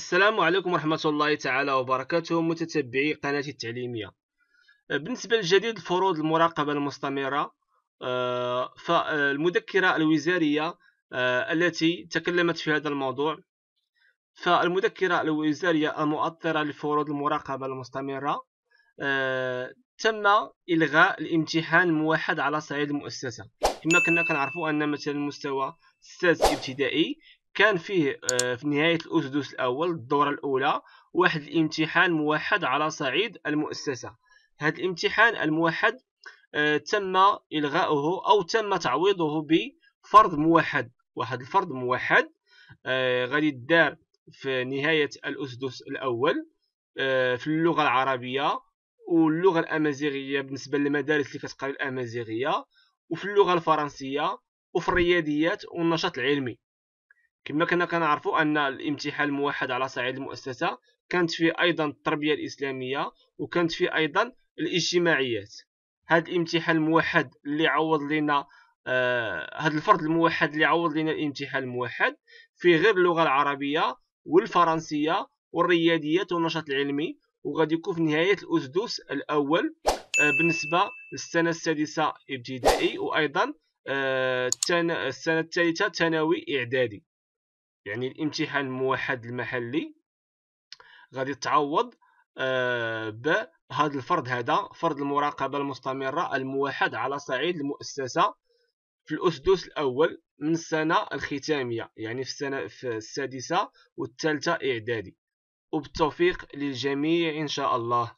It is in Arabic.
السلام عليكم ورحمة الله تعالى وبركاته متتبعي قناتي التعليمية أه، بالنسبة لجديد الفروض المراقبة المستمرة أه، فالمذكرة الوزارية أه، التي تكلمت في هذا الموضوع فالمذكرة الوزارية المؤطرة لفروض المراقبة المستمرة تم إلغاء الامتحان الموحد على صعيد المؤسسة كما كنا كنعرفوا أن مثلا المستوى السادس ابتدائي كان فيه آه، في نهاية الأسدس الأول الدورة الأولى واحد الامتحان موحد على صعيد المؤسسة هذا الامتحان الموحد آه، تم إلغاؤه أو تم تعويضه بفرض موحد واحد الفرض موحد آه، غادي دار في نهاية الأسدس الأول في اللغة العربية واللغة الأمازيغية بالنسبة للمدارس اللي كتقري الأمازيغية وفي اللغة الفرنسية وفي الرياضيات والنشاط العلمي كما كنا كنعرفوا ان الامتحان الموحد على صعيد المؤسسه كانت فيه ايضا التربيه الاسلاميه وكانت فيه ايضا الاجتماعيات هذا الامتحان الموحد اللي عوض لنا آه هذا الفرد الموحد اللي عوض لنا الامتحان الموحد فيه غير اللغه العربيه والفرنسيه والرياضيات والنشاط العلمي وغادي يكون في نهايه الاسدس الاول آه بالنسبه للسنه السادسه ابتدائي وايضا آه السنه الثالثه ثانوي اعدادي يعني الامتحان الموحد المحلي غادي تعوض آه بهذا الفرض هذا فرض المراقبة المستمرة الموحد على صعيد المؤسسة في الأسدس الأول من السنة الختامية يعني في السنة في السادسة والثالثة إعدادي وبالتوفيق للجميع إن شاء الله